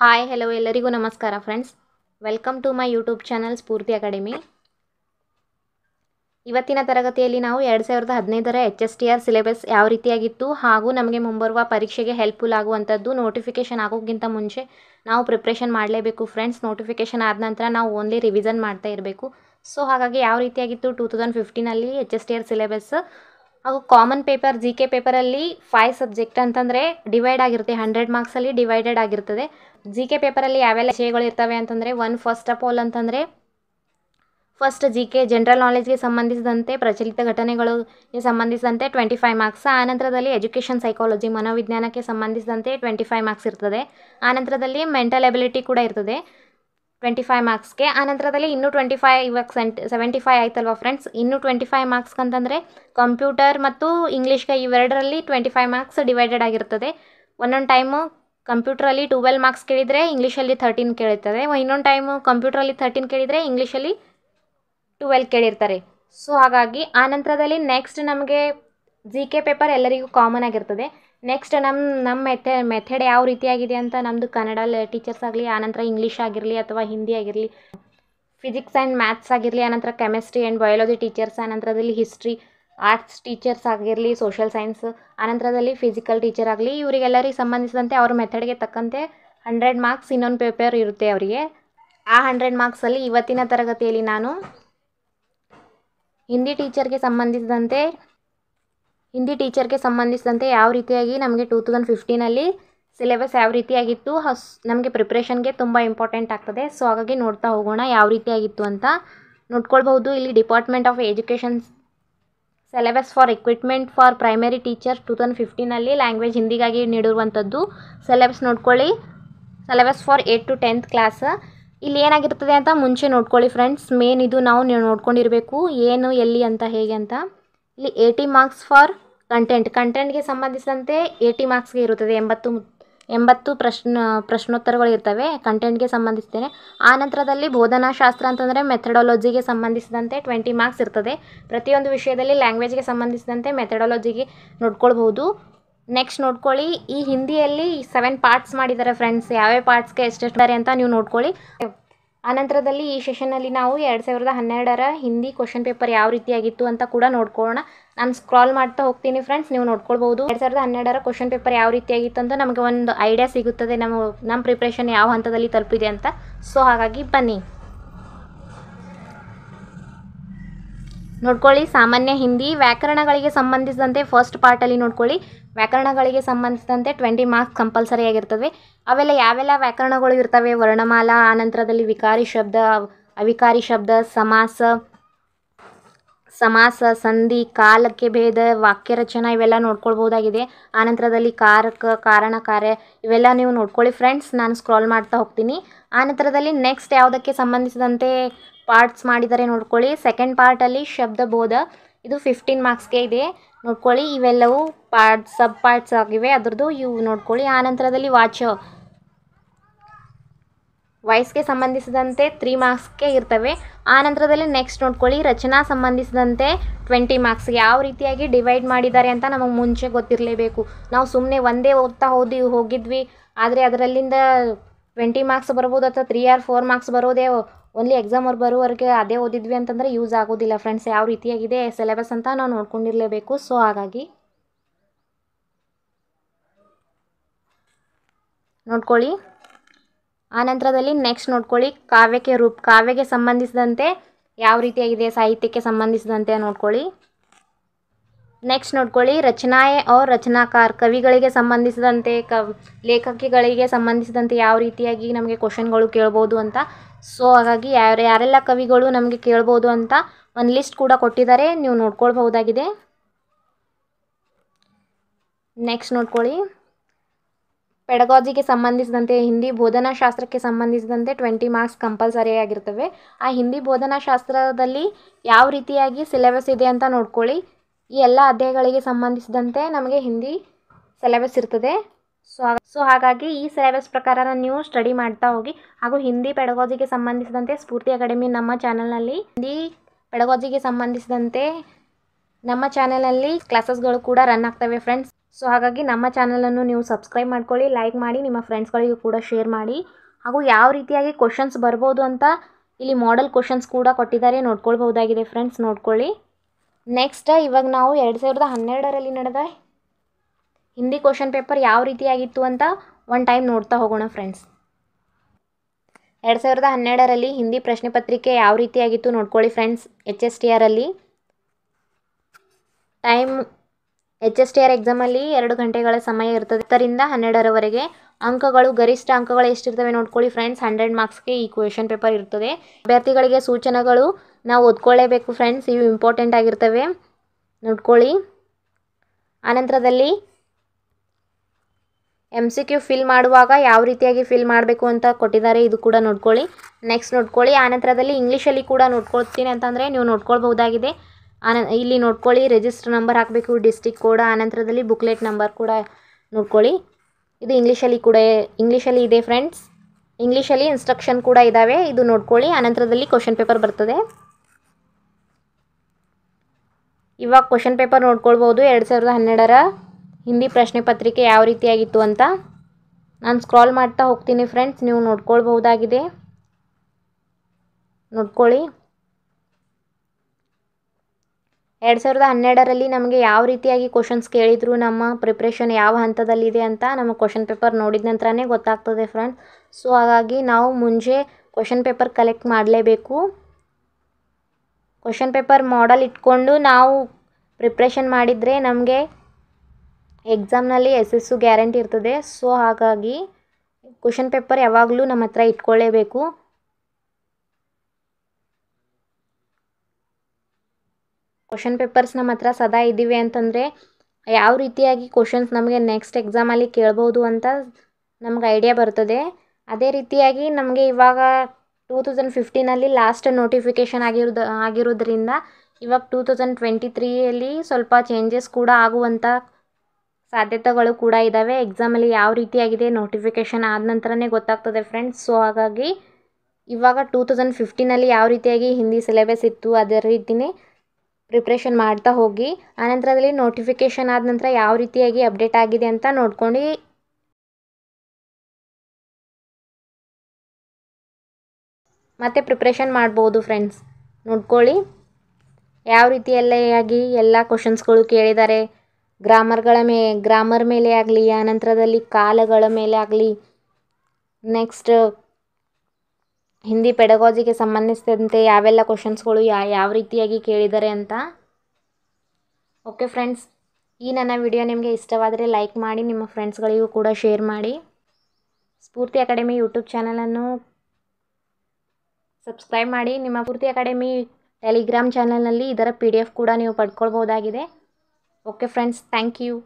Hi hello ಎಲ್ಲರಿಗೂ ನಮಸ್ಕಾರ friends welcome to my YouTube channel Spoorthi Academy ಇವತ್ತಿನ ತರಗತಿಯಲ್ಲಿ ನಾವು ಎರಡು ಸಾವಿರದ ಹದಿನೈದರ H S T R syllabus ಯಾವ ರೀತಿಯಾಗಿತ್ತು ಹಾಗೂ ನಮಗೆ ಮುಂಬರುವ ಪರೀಕ್ಷೆಗೆ ಹೆಲ್ಪ್ಫುಲ್ ಆಗುವಂಥದ್ದು ನೋಟಿಫಿಕೇಷನ್ ಆಗೋಕ್ಕಿಂತ ಮುಂಚೆ ನಾವು ಪ್ರಿಪ್ರೇಷನ್ ಮಾಡಲೇಬೇಕು ಫ್ರೆಂಡ್ಸ್ ನೋಟಿಫಿಕೇಷನ್ ಆದ ನಂತರ ನಾವು ಓನ್ಲಿ ರಿವಿಸನ್ ಮಾಡ್ತಾ ಇರಬೇಕು ಸೊ ಹಾಗಾಗಿ ಯಾವ ರೀತಿಯಾಗಿತ್ತು ಟೂ ತೌಸಂಡ್ ಫಿಫ್ಟೀನಲ್ಲಿ H S T R syllabus ಹಾಗೂ ಕಾಮನ್ ಪೇಪರ್ ಜಿ ಕೆ ಪೇಪರಲ್ಲಿ ಫೈವ್ ಸಬ್ಜೆಕ್ಟ್ ಅಂತಂದರೆ ಡಿವೈಡ್ ಆಗಿರುತ್ತೆ ಹಂಡ್ರೆಡ್ ಮಾರ್ಕ್ಸಲ್ಲಿ ಡಿವೈಡೆಡ್ ಆಗಿರ್ತದೆ ಜಿ ಕೆ ಪೇಪರಲ್ಲಿ ಯಾವೆಲ್ಲ ವಿಷಯಗಳು ಇರ್ತವೆ ಅಂತಂದರೆ ಒನ್ ಫಸ್ಟ್ ಆಫ್ ಆಲ್ ಅಂತಂದರೆ ಫಸ್ಟ್ ಜಿ ಕೆ ಜನರಲ್ ನಾಲೆಜ್ಗೆ ಸಂಬಂಧಿಸಿದಂತೆ ಪ್ರಚಲಿತ ಘಟನೆಗಳಿಗೆ ಸಂಬಂಧಿಸಿದಂತೆ ಟ್ವೆಂಟಿ ಫೈವ್ ಮಾರ್ಕ್ಸ್ ಆನಂತರದಲ್ಲಿ ಎಜುಕೇಷನ್ ಸೈಕಾಲಜಿ ಮನೋವಿಜ್ಞಾನಕ್ಕೆ ಸಂಬಂಧಿಸಿದಂತೆ ಟ್ವೆಂಟಿ ಫೈವ್ ಮಾರ್ಕ್ಸ್ ಇರ್ತದೆ ಆನಂತರದಲ್ಲಿ ಮೆಂಟಲ್ ಎಬಿಲಿಟಿ ಕೂಡ ಇರ್ತದೆ ಟ್ವೆಂಟಿ ಫೈವ್ ಮಾರ್ಕ್ಸ್ಗೆ ಆನಂತರದಲ್ಲಿ ಇನ್ನೂ ಟ್ವೆಂಟಿ ಫೈವ್ ಇವಾಗ ಸೆಂಟ್ ಸೆವೆಂಟಿ ಫೈವ್ ಆಯ್ತಲ್ವ ಫ್ರೆಂಡ್ಸ್ ಇನ್ನೂ ಟ್ವೆಂಟಿ ಫೈವ್ ಮಾರ್ಕ್ಸ್ ಅಂತಂದರೆ ಕಂಪ್ಯೂಟರ್ ಮತ್ತು ಇಂಗ್ಲೀಷ್ಗೆ ಇವೆರಡರಲ್ಲಿ ಟ್ವೆಂಟಿ ಫೈವ್ ಮಾರ್ಕ್ಸ್ ಡಿವೈಡೆಡ್ ಆಗಿರ್ತದೆ ಒಂದೊಂದು ಟೈಮು ಕಂಪ್ಯೂಟ್ರಲ್ಲಿ ಟುವೆಲ್ ಮಾರ್ಕ್ಸ್ ಕೇಳಿದರೆ ಇಂಗ್ಲೀಷಲ್ಲಿ ಥರ್ಟೀನ್ ಕೇಳಿರ್ತಾರೆ ಇನ್ನೊಂದು ಟೈಮು ಕಂಪ್ಯೂಟ್ರಲ್ಲಿ ಥರ್ಟೀನ್ ಕೇಳಿದರೆ ಇಂಗ್ಲೀಷಲ್ಲಿ ಟುವೆಲ್ ಕೇಳಿರ್ತಾರೆ ಸೊ ಹಾಗಾಗಿ ಆನಂತರದಲ್ಲಿ ನೆಕ್ಸ್ಟ್ ನಮಗೆ ಜಿ ಕೆ ಪೇಪರ್ ಎಲ್ಲರಿಗೂ ಕಾಮನ್ ಆಗಿರ್ತದೆ ನೆಕ್ಸ್ಟ್ ನಮ್ಮ ನಮ್ಮ ಮೆಥೆ ಮೆಥಡ್ ಯಾವ ರೀತಿಯಾಗಿದೆ ಅಂತ ನಮ್ಮದು ಕನ್ನಡ ಟೀಚರ್ಸ್ ಆಗಲಿ ಆನಂತರ ಇಂಗ್ಲೀಷ್ ಆಗಿರಲಿ ಅಥವಾ ಹಿಂದಿ ಆಗಿರಲಿ ಫಿಸಿಕ್ಸ್ ಆ್ಯಂಡ್ ಮ್ಯಾಥ್ಸ್ ಆಗಿರಲಿ ಆನಂತರ ಕೆಮಿಸ್ಟ್ರಿ ಆ್ಯಂಡ್ ಬಯಾಲಜಿ ಟೀಚರ್ಸ್ ಆನಂತರದಲ್ಲಿ ಹಿಸ್ಟ್ರಿ ಆರ್ಟ್ಸ್ ಟೀಚರ್ಸ್ ಆಗಿರಲಿ ಸೋಷಿಯಲ್ ಸೈನ್ಸ್ ಆನಂತರದಲ್ಲಿ ಫಿಸಿಕಲ್ ಟೀಚರ್ ಆಗಲಿ ಇವರಿಗೆಲ್ಲರಿಗೆ ಸಂಬಂಧಿಸಿದಂತೆ ಅವ್ರ ಮೆಥಡ್ಗೆ ತಕ್ಕಂತೆ ಹಂಡ್ರೆಡ್ ಮಾರ್ಕ್ಸ್ ಇನ್ನೊಂದು ಪೇಪರ್ ಇರುತ್ತೆ ಅವರಿಗೆ ಆ ಹಂಡ್ರೆಡ್ ಮಾರ್ಕ್ಸಲ್ಲಿ ಇವತ್ತಿನ ತರಗತಿಯಲ್ಲಿ ನಾನು ಹಿಂದಿ ಟೀಚರ್ಗೆ ಸಂಬಂಧಿಸಿದಂತೆ ಹಿಂದಿ ಟೀಚರ್ಗೆ ಸಂಬಂಧಿಸಿದಂತೆ ಯಾವ ರೀತಿಯಾಗಿ ನಮಗೆ ಟೂ ತೌಸಂಡ್ ಫಿಫ್ಟೀನಲ್ಲಿ ಸಿಲೆಬಸ್ ಯಾವ ರೀತಿಯಾಗಿತ್ತು ಹಸ್ ನಮಗೆ ಪ್ರಿಪ್ರೇಷನ್ಗೆ ತುಂಬ ಇಂಪಾರ್ಟೆಂಟ್ ಆಗ್ತದೆ ಸೊ ಹಾಗಾಗಿ ನೋಡ್ತಾ ಹೋಗೋಣ ಯಾವ ರೀತಿಯಾಗಿತ್ತು ಅಂತ ನೋಡ್ಕೊಳ್ಬಹುದು ಇಲ್ಲಿ department of educations syllabus for equipment for primary teachers two thousand ಫಿಫ್ಟೀನಲ್ಲಿ ಲ್ಯಾಂಗ್ವೇಜ್ ಹಿಂದಿಗಾಗಿ ನೀಡಿರುವಂಥದ್ದು ಸೆಲೆಬಸ್ ನೋಡ್ಕೊಳ್ಳಿ syllabus for eight to tenth class ಇಲ್ಲಿ ಏನಾಗಿರ್ತದೆ ಅಂತ ಮುಂಚೆ ನೋಡ್ಕೊಳ್ಳಿ ಫ್ರೆಂಡ್ಸ್ ಮೇನ್ ಇದು ನಾವು ನೀವು ನೋಡ್ಕೊಂಡಿರಬೇಕು ಏನು ಎಲ್ಲಿ ಅಂತ ಹೇಗೆ ಅಂತ ಇಲ್ಲಿ ಏಯ್ಟಿ ಮಾರ್ಕ್ಸ್ ಫಾರ್ ಕಂಟೆಂಟ್ ಕಂಟೆಂಟ್ಗೆ ಸಂಬಂಧಿಸಿದಂತೆ ಏಯ್ಟಿ ಮಾರ್ಕ್ಸ್ಗೆ ಇರುತ್ತದೆ ಎಂಬತ್ತು ಎಂಬತ್ತು ಪ್ರಶ್ನ ಪ್ರಶ್ನೋತ್ತರಗಳು ಇರ್ತವೆ ಕಂಟೆಂಟ್ಗೆ ಸಂಬಂಧಿಸ್ತೇನೆ ಆ ನಂತರದಲ್ಲಿ ಬೋಧನಾಶಾಸ್ತ್ರ ಅಂತಂದರೆ ಮೆಥಡಾಲಜಿಗೆ ಸಂಬಂಧಿಸಿದಂತೆ ಟ್ವೆಂಟಿ ಮಾರ್ಕ್ಸ್ ಇರ್ತದೆ ಪ್ರತಿಯೊಂದು ವಿಷಯದಲ್ಲಿ ಲ್ಯಾಂಗ್ವೇಜ್ಗೆ ಸಂಬಂಧಿಸಿದಂತೆ ಮೆಥಡಾಲಜಿಗೆ ನೋಡ್ಕೊಳ್ಬೋದು ನೆಕ್ಸ್ಟ್ ನೋಡ್ಕೊಳ್ಳಿ ಈ ಹಿಂದಿಯಲ್ಲಿ ಸೆವೆನ್ ಪಾರ್ಟ್ಸ್ ಮಾಡಿದ್ದಾರೆ ಫ್ರೆಂಡ್ಸ್ ಯಾವ್ಯಾವ ಪಾರ್ಟ್ಸ್ಗೆ ಎಷ್ಟೆಷ್ಟು ಅಂತ ನೀವು ನೋಡ್ಕೊಳ್ಳಿ ಆನಂತರದಲ್ಲಿ ಈ ಸೆಷನಲ್ಲಿ ನಾವು ಎರಡು ಸಾವಿರದ ಹನ್ನೆರಡರ ಹಿಂದಿ ಕ್ವಶನ್ ಪೇಪರ್ ಯಾವ ರೀತಿಯಾಗಿತ್ತು ಅಂತ ಕೂಡ ನೋಡ್ಕೊಳ್ಳೋಣ ನಾನು ಸ್ಕ್ರಾಲ್ ಮಾಡ್ತಾ ಹೋಗ್ತೀನಿ ಫ್ರೆಂಡ್ಸ್ ನೀವು ನೋಡ್ಕೊಳ್ಬೋದು ಎರಡು ಸಾವಿರದ ಹನ್ನೆರಡರ ಕ್ವಶನ್ ಪೇಪರ್ ಯಾವ ರೀತಿಯಾಗಿತ್ತು ಅಂತ ನಮಗೆ ಒಂದು ಐಡಿಯಾ ಸಿಗುತ್ತದೆ ನಮ್ಮ ನಮ್ಮ ಪ್ರಿಪ್ರೇಷನ್ ಯಾವ ಹಂತದಲ್ಲಿ ತಲುಪಿದೆ ಅಂತ ಸೊ ಹಾಗಾಗಿ ಬನ್ನಿ ನೋಡ್ಕೊಳ್ಳಿ ಸಾಮಾನ್ಯ ಹಿಂದಿ ವ್ಯಾಕರಣಗಳಿಗೆ ಸಂಬಂಧಿಸಿದಂತೆ ಫಸ್ಟ್ ಪಾರ್ಟಲ್ಲಿ ನೋಡ್ಕೊಳ್ಳಿ ವ್ಯಾಕರಣಗಳಿಗೆ ಸಂಬಂಧಿಸಿದಂತೆ ಟ್ವೆಂಟಿ ಮಾರ್ಕ್ಸ್ ಕಂಪಲ್ಸರಿ ಆಗಿರ್ತವೆ ಅವೆಲ್ಲ ಯಾವೆಲ್ಲ ವ್ಯಾಕರಣಗಳು ಇರ್ತವೆ ವರ್ಣಮಾಲಾ ಆನಂತರದಲ್ಲಿ ವಿಕಾರಿ ಶಬ್ದ ಅವಿಕಾರಿ ಶಬ್ದ ಸಮಾಸ ಸಮಾಸ ಸಂಧಿ ಕಾಲಕ್ಕೆ ಭೇದ ವಾಕ್ಯ ರಚನೆ ಇವೆಲ್ಲ ನೋಡ್ಕೊಳ್ಬೋದಾಗಿದೆ ಆನಂತರದಲ್ಲಿ ಕಾರಕ ಕಾರಣ ಕಾರ್ಯ ಇವೆಲ್ಲ ನೀವು ನೋಡ್ಕೊಳ್ಳಿ ಫ್ರೆಂಡ್ಸ್ ನಾನು ಸ್ಕ್ರಾಲ್ ಮಾಡ್ತಾ ಹೋಗ್ತೀನಿ ಆನಂತರದಲ್ಲಿ ನೆಕ್ಸ್ಟ್ ಯಾವುದಕ್ಕೆ ಸಂಬಂಧಿಸಿದಂತೆ ಪಾರ್ಟ್ಸ್ ಮಾಡಿದ್ದಾರೆ ನೋಡ್ಕೊಳ್ಳಿ ಸೆಕೆಂಡ್ ಪಾರ್ಟಲ್ಲಿ ಶಬ್ದ ಬೋಧ ಇದು ಫಿಫ್ಟೀನ್ ಮಾರ್ಕ್ಸ್ಗೆ ಇದೆ ನೋಡ್ಕೊಳ್ಳಿ ಇವೆಲ್ಲವೂ ಪಾರ್ಟ್ ಸಬ್ ಪಾರ್ಟ್ಸ್ ಆಗಿವೆ ಅದರದ್ದು ಇವು ನೋಡ್ಕೊಳ್ಳಿ ಆನಂತರದಲ್ಲಿ ವಾಚ್ ವಾಯ್ಸ್ಗೆ ಸಂಬಂಧಿಸಿದಂತೆ ತ್ರೀ ಮಾರ್ಕ್ಸ್ಗೆ ಇರ್ತವೆ ಆನಂತರದಲ್ಲಿ ನೆಕ್ಸ್ಟ್ ನೋಡ್ಕೊಳ್ಳಿ ರಚನಾ ಸಂಬಂಧಿಸಿದಂತೆ ಟ್ವೆಂಟಿ ಮಾರ್ಕ್ಸ್ ಯಾವ ರೀತಿಯಾಗಿ ಡಿವೈಡ್ ಮಾಡಿದ್ದಾರೆ ಅಂತ ನಮಗೆ ಮುಂಚೆ ಗೊತ್ತಿರಲೇಬೇಕು ನಾವು ಸುಮ್ಮನೆ ಒಂದೇ ಓದ್ತಾ ಹೋದಿ ಹೋಗಿದ್ವಿ ಆದರೆ ಅದರಲ್ಲಿಂದ ಟ್ವೆಂಟಿ ಮಾರ್ಕ್ಸ್ ಬರ್ಬೋದು ಅಥವಾ ತ್ರೀ ಆರ್ ಫೋರ್ ಮಾರ್ಕ್ಸ್ ಬರೋದೇ ಓನ್ಲಿ ಎಕ್ಸಾಮ್ ಅವ್ರು ಬರೋವರೆಗೆ ಅದೇ ಓದಿದ್ವಿ ಅಂತಂದರೆ ಯೂಸ್ ಆಗೋದಿಲ್ಲ ಫ್ರೆಂಡ್ಸ್ ಯಾವ ರೀತಿಯಾಗಿದೆ ಸಿಲೆಬಸ್ ಅಂತ ನಾವು ನೋಡ್ಕೊಂಡಿರಲೇಬೇಕು ಸೊ ಹಾಗಾಗಿ ನೋಡ್ಕೊಳ್ಳಿ ಆನಂತರದಲ್ಲಿ ನೆಕ್ಸ್ಟ್ ನೋಡ್ಕೊಳ್ಳಿ ಕಾವ್ಯಕ್ಕೆ ರೂಪ ಕಾವ್ಯಕ್ಕೆ ಸಂಬಂಧಿಸಿದಂತೆ ಯಾವ ರೀತಿಯಾಗಿದೆ ಸಾಹಿತ್ಯಕ್ಕೆ ಸಂಬಂಧಿಸಿದಂತೆ ನೋಡ್ಕೊಳ್ಳಿ ನೆಕ್ಸ್ಟ್ ನೋಡ್ಕೊಳ್ಳಿ ರಚನಾಯೆ ಅವ್ರ ರಚನಾಕಾರ ಕವಿಗಳಿಗೆ ಸಂಬಂಧಿಸಿದಂತೆ ಕವ್ ಲೇಖಕಿಗಳಿಗೆ ಸಂಬಂಧಿಸಿದಂತೆ ಯಾವ ರೀತಿಯಾಗಿ ನಮಗೆ ಕ್ವಶನ್ಗಳು ಕೇಳ್ಬೋದು ಅಂತ ಸೊ ಹಾಗಾಗಿ ಯಾರ ಯಾರೆಲ್ಲ ಕವಿಗಳು ನಮಗೆ ಕೇಳ್ಬೋದು ಅಂತ ಒಂದು ಲಿಸ್ಟ್ ಕೂಡ ಕೊಟ್ಟಿದ್ದಾರೆ ನೀವು ನೋಡ್ಕೊಳ್ಬಹುದಾಗಿದೆ ನೆಕ್ಸ್ಟ್ ನೋಡ್ಕೊಳ್ಳಿ ಪೆಡಗಾಜಿಗೆ ಸಂಬಂಧಿಸಿದಂತೆ ಹಿಂದಿ ಬೋಧನಾಶಾಸ್ತ್ರಕ್ಕೆ ಸಂಬಂಧಿಸಿದಂತೆ ಟ್ವೆಂಟಿ ಮಾರ್ಕ್ಸ್ ಕಂಪಲ್ಸರಿ ಆಗಿರ್ತವೆ ಆ ಹಿಂದಿ ಬೋಧನಾಶಾಸ್ತ್ರದಲ್ಲಿ ಯಾವ ರೀತಿಯಾಗಿ ಸಿಲೆಬಸ್ ಇದೆ ಅಂತ ನೋಡ್ಕೊಳ್ಳಿ ಈ ಎಲ್ಲ ಅಧ್ಯಾಯಗಳಿಗೆ ಸಂಬಂಧಿಸಿದಂತೆ ನಮಗೆ ಹಿಂದಿ ಸಿಲೆಬಸ್ ಇರ್ತದೆ ಸೊ ಸೊ ಹಾಗಾಗಿ ಈ ಸಿಲೆಬಸ್ ಪ್ರಕಾರನ ನೀವು ಸ್ಟಡಿ ಮಾಡ್ತಾ ಹೋಗಿ ಹಾಗೂ ಹಿಂದಿ ಪೆಡಗೋಜಿಗೆ ಸಂಬಂಧಿಸಿದಂತೆ ಸ್ಫೂರ್ತಿ ಅಕಾಡೆಮಿ ನಮ್ಮ ಚಾನಲ್ನಲ್ಲಿ ಹಿಂದಿ ಪೆಡಗೋಜಿಗೆ ಸಂಬಂಧಿಸಿದಂತೆ ನಮ್ಮ ಚಾನಲಲ್ಲಿ ಕ್ಲಾಸಸ್ಗಳು ಕೂಡ ರನ್ ಆಗ್ತವೆ ಫ್ರೆಂಡ್ಸ್ ಸೊ ಹಾಗಾಗಿ ನಮ್ಮ ಚಾನಲನ್ನು ನೀವು ಸಬ್ಸ್ಕ್ರೈಬ್ ಮಾಡ್ಕೊಳ್ಳಿ ಲೈಕ್ ಮಾಡಿ ನಿಮ್ಮ ಫ್ರೆಂಡ್ಸ್ಗಳಿಗೂ ಕೂಡ ಶೇರ್ ಮಾಡಿ ಹಾಗೂ ಯಾವ ರೀತಿಯಾಗಿ ಕ್ವಶನ್ಸ್ ಬರ್ಬೋದು ಅಂತ ಇಲ್ಲಿ ಮಾಡೆಲ್ ಕ್ವಶನ್ಸ್ ಕೂಡ ಕೊಟ್ಟಿದ್ದಾರೆ ನೋಡ್ಕೊಳ್ಬಹುದಾಗಿದೆ ಫ್ರೆಂಡ್ಸ್ ನೋಡ್ಕೊಳ್ಳಿ ನೆಕ್ಸ್ಟ್ ಇವಾಗ ನಾವು ಎರಡು ಸಾವಿರದ ಹನ್ನೆರಡರಲ್ಲಿ ನಡೆದ ಹಿಂದಿ ಕ್ವಶನ್ ಪೇಪರ್ ಯಾವ ರೀತಿಯಾಗಿತ್ತು ಅಂತ ಒನ್ ಟೈಮ್ ನೋಡ್ತಾ ಹೋಗೋಣ ಫ್ರೆಂಡ್ಸ್ ಎರಡು ಸಾವಿರದ ಹನ್ನೆರಡರಲ್ಲಿ ಹಿಂದಿ ಪ್ರಶ್ನೆ ಪತ್ರಿಕೆ ಯಾವ ರೀತಿಯಾಗಿತ್ತು ನೋಡ್ಕೊಳ್ಳಿ ಫ್ರೆಂಡ್ಸ್ ಎಚ್ ಎಸ್ ಟಿ ಆರಲ್ಲಿ time H S T R ಎಕ್ಸಾಮಲ್ಲಿ ಎರಡು ಗಂಟೆಗಳ ಸಮಯ ಇರ್ತದೆ ಇದರಿಂದ ಹನ್ನೆರಡರವರೆಗೆ ಅಂಕಗಳು ಗರಿಷ್ಠ ಅಂಕಗಳು ಎಷ್ಟಿರ್ತವೆ ನೋಡ್ಕೊಳ್ಳಿ ಫ್ರೆಂಡ್ಸ್ ಹಂಡ್ರೆಡ್ ಮಾರ್ಕ್ಸ್ಗೆ ಈ ಕ್ವೆಶನ್ ಪೇಪರ್ ಇರ್ತದೆ ಅಭ್ಯರ್ಥಿಗಳಿಗೆ ಸೂಚನೆಗಳು ನಾವು ಓದ್ಕೊಳ್ಳೇಬೇಕು ಫ್ರೆಂಡ್ಸ್ ಇವು ಇಂಪಾರ್ಟೆಂಟ್ ಆಗಿರ್ತವೆ ನೋಡ್ಕೊಳ್ಳಿ ಆನಂತರದಲ್ಲಿ ಎಮ್ ಸಿ ಕ್ಯೂ ಫಿಲ್ ಮಾಡುವಾಗ ಯಾವ ರೀತಿಯಾಗಿ ಫಿಲ್ ಮಾಡಬೇಕು ಅಂತ ಕೊಟ್ಟಿದ್ದಾರೆ ಇದು ಕೂಡ ನೋಡ್ಕೊಳ್ಳಿ ನೆಕ್ಸ್ಟ್ ನೋಡ್ಕೊಳ್ಳಿ ಆನಂತರದಲ್ಲಿ ಇಂಗ್ಲೀಷಲ್ಲಿ ಕೂಡ ನೋಡ್ಕೊಳ್ತೀನಿ ಅಂತಂದರೆ ನೀವು ನೋಡ್ಕೊಳ್ಬಹುದಾಗಿದೆ ಆನ ಇಲ್ಲಿ ನೋಡ್ಕೊಳ್ಳಿ ರಿಜಿಸ್ಟರ್ ನಂಬರ್ ಹಾಕಬೇಕು ಡಿಸ್ಟಿಕ್ ಕೋಡ್ ಆನಂತರದಲ್ಲಿ ಬುಕ್ಲೆಟ್ ನಂಬರ್ ಕೂಡ ನೋಡ್ಕೊಳ್ಳಿ ಇದು ಇಂಗ್ಲೀಷಲ್ಲಿ ಕೂಡ ಇಂಗ್ಲೀಷಲ್ಲಿ ಇದೆ ಫ್ರೆಂಡ್ಸ್ ಇಂಗ್ಲೀಷಲ್ಲಿ ಇನ್ಸ್ಟ್ರಕ್ಷನ್ ಕೂಡ ಇದ್ದಾವೆ ಇದು ನೋಡ್ಕೊಳ್ಳಿ ಆನಂತರದಲ್ಲಿ ಕ್ವಶನ್ ಪೇಪರ್ ಬರ್ತದೆ ಇವಾಗ ಕ್ವಶನ್ ಪೇಪರ್ ನೋಡ್ಕೊಳ್ಬೋದು ಎರಡು ಸಾವಿರದ ಹನ್ನೆರಡರ ಹಿಂದಿ ಪ್ರಶ್ನೆ ಪತ್ರಿಕೆ ಯಾವ ರೀತಿಯಾಗಿತ್ತು ಅಂತ ನಾನು ಸ್ಕ್ರಾಲ್ ಮಾಡ್ತಾ ಹೋಗ್ತೀನಿ ಫ್ರೆಂಡ್ಸ್ ನೀವು ನೋಡ್ಕೊಳ್ಬಹುದಾಗಿದೆ ನೋಡ್ಕೊಳ್ಳಿ ಎರಡು ಸಾವಿರದ ಹನ್ನೆರಡರಲ್ಲಿ ನಮಗೆ ಯಾವ ರೀತಿಯಾಗಿ ಕ್ವಶನ್ಸ್ ಕೇಳಿದರು ನಮ್ಮ ಪ್ರಿಪ್ರೇಷನ್ ಯಾವ ಹಂತದಲ್ಲಿದೆ ಅಂತ ನಮ್ಮ ಕ್ವಶನ್ ಪೇಪರ್ ನೋಡಿದ ನಂತರನೇ ಗೊತ್ತಾಗ್ತದೆ ಫ್ರೆಂಡ್ಸ್ ಸೊ ಹಾಗಾಗಿ ನಾವು ಮುಂಚೆ ಕ್ವಶನ್ ಪೇಪರ್ ಕಲೆಕ್ಟ್ ಮಾಡಲೇಬೇಕು ಕ್ವಶನ್ ಪೇಪರ್ ಮಾಡಲ್ ಇಟ್ಕೊಂಡು ನಾವು ಪ್ರಿಪ್ರೇಷನ್ ಮಾಡಿದರೆ ನಮಗೆ ಎಕ್ಸಾಮ್ನಲ್ಲಿ ಯಶಸ್ಸು ಗ್ಯಾರಂಟಿ ಇರ್ತದೆ ಸೊ ಹಾಗಾಗಿ ಕ್ವಶನ್ ಪೇಪರ್ ಯಾವಾಗಲೂ ನಮ್ಮ ಹತ್ರ ಇಟ್ಕೊಳ್ಳೇಬೇಕು ಕ್ವಶನ್ ಪೇಪರ್ಸ್ ನಮ್ಮ ಹತ್ರ ಸದಾ ಇದ್ದೀವಿ ಅಂತಂದರೆ ಯಾವ ರೀತಿಯಾಗಿ ಕ್ವಶನ್ಸ್ ನಮಗೆ ನೆಕ್ಸ್ಟ್ ಎಕ್ಸಾಮಲ್ಲಿ ಕೇಳ್ಬೋದು ಅಂತ ನಮ್ಗೆ ಐಡಿಯಾ ಬರ್ತದೆ ಅದೇ ರೀತಿಯಾಗಿ ನಮಗೆ ಇವಾಗ ಟೂ ತೌಸಂಡ್ ಫಿಫ್ಟೀನಲ್ಲಿ ಲಾಸ್ಟ್ ನೋಟಿಫಿಕೇಷನ್ ಆಗಿರೋದು ಆಗಿರೋದ್ರಿಂದ ಇವಾಗ ಟೂ ತೌಸಂಡ್ ಟ್ವೆಂಟಿ ತ್ರೀಯಲ್ಲಿ ಸ್ವಲ್ಪ ಚೇಂಜಸ್ ಕೂಡ ಆಗುವಂಥ ಸಾಧ್ಯತೆಗಳು ಕೂಡ ಇದ್ದಾವೆ ಎಕ್ಸಾಮಲ್ಲಿ ಯಾವ ರೀತಿಯಾಗಿದೆ ನೋಟಿಫಿಕೇಷನ್ ಆದ ನಂತರನೇ ಗೊತ್ತಾಗ್ತದೆ ಫ್ರೆಂಡ್ಸ್ ಸೊ ಹಾಗಾಗಿ ಇವಾಗ ಟೂ ತೌಸಂಡ್ ಫಿಫ್ಟೀನಲ್ಲಿ ಯಾವ ರೀತಿಯಾಗಿ ಹಿಂದಿ ಸಿಲೆಬಸ್ ಇತ್ತು ಅದೇ ರೀತಿಯೇ ಪ್ರಿಪ್ರೇಷನ್ ಮಾಡ್ತಾ ಹೋಗಿ ಆನಂತರದಲ್ಲಿ ನೋಟಿಫಿಕೇಷನ್ ಆದ ನಂತರ ಯಾವ ರೀತಿಯಾಗಿ ಅಪ್ಡೇಟ್ ಆಗಿದೆ ಅಂತ ನೋಡ್ಕೊಂಡು ಮತ್ತೆ ಪ್ರಿಪ್ರೇಷನ್ ಮಾಡ್ಬೋದು ಫ್ರೆಂಡ್ಸ್ ನೋಡ್ಕೊಳ್ಳಿ ಯಾವ ರೀತಿಯಲ್ಲೇ ಆಗಿ ಎಲ್ಲ ಕ್ವಶನ್ಸ್ಗಳು ಕೇಳಿದ್ದಾರೆ ಗ್ರಾಮರ್ಗಳ ಮೇ ಗ್ರಾಮರ್ ಮೇಲೆ ಆಗಲಿ ಆನಂತರದಲ್ಲಿ ಕಾಲಗಳ ಮೇಲೆ ಆಗಲಿ ನೆಕ್ಸ್ಟ್ ಹಿಂದಿ ಪೆಡಗಾಜಿಗೆ ಸಂಬಂಧಿಸಿದಂತೆ ಯಾವೆಲ್ಲ ಕ್ವಶನ್ಸ್ಗಳು ಯಾ ಯಾವ ರೀತಿಯಾಗಿ ಕೇಳಿದ್ದಾರೆ ಅಂತ ಓಕೆ ಫ್ರೆಂಡ್ಸ್ ಈ ನನ್ನ ವಿಡಿಯೋ ನಿಮಗೆ ಇಷ್ಟವಾದರೆ ಲೈಕ್ ಮಾಡಿ ನಿಮ್ಮ ಫ್ರೆಂಡ್ಸ್ಗಳಿಗೂ ಕೂಡ ಶೇರ್ ಮಾಡಿ ಸ್ಫೂರ್ತಿ ಅಕಾಡೆಮಿ ಯೂಟ್ಯೂಬ್ ಚಾನಲನ್ನು ಸಬ್ಸ್ಕ್ರೈಬ್ ಮಾಡಿ ನಿಮ್ಮ ಸ್ಫೂರ್ತಿ ಅಕಾಡೆಮಿ ಟೆಲಿಗ್ರಾಮ್ ಚಾನಲ್ನಲ್ಲಿ ಇದರ ಪಿ ಡಿ ಎಫ್ ಕೂಡ ನೀವು ಪಡ್ಕೊಳ್ಬೋದಾಗಿದೆ Okay friends, thank you.